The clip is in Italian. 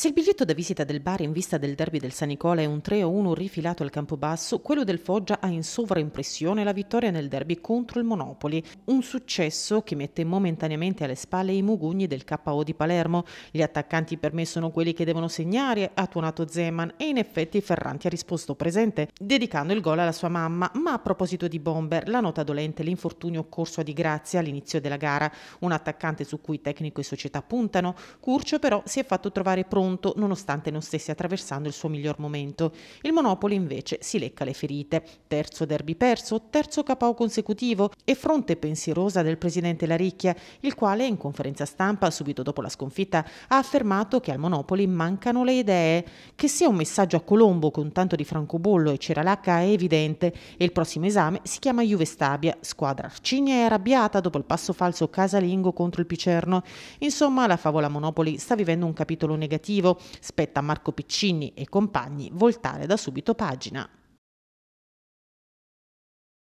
Se il biglietto da visita del bar in vista del derby del San Nicola è un 3-1 rifilato al Campobasso, quello del Foggia ha in sovraimpressione la vittoria nel derby contro il Monopoli, un successo che mette momentaneamente alle spalle i mugugni del KO di Palermo. Gli attaccanti per me sono quelli che devono segnare, ha tuonato Zeman e in effetti Ferranti ha risposto presente, dedicando il gol alla sua mamma. Ma a proposito di Bomber, la nota dolente è l'infortunio occorso a Di Grazia all'inizio della gara, un attaccante su cui tecnico e società puntano. Curcio però si è fatto trovare pronto conto nonostante non stesse attraversando il suo miglior momento. Il Monopoli invece si lecca le ferite. Terzo derby perso, terzo KO consecutivo e fronte pensierosa del presidente Laricchia, il quale in conferenza stampa subito dopo la sconfitta ha affermato che al Monopoli mancano le idee. Che sia un messaggio a Colombo con tanto di francobollo e ceralacca è evidente e il prossimo esame si chiama Juve Stabia, squadra arcigna e arrabbiata dopo il passo falso casalingo contro il Picerno. Insomma, la favola Monopoli sta vivendo un capitolo negativo negativo. Spetta a Marco Piccini e compagni voltare da subito pagina.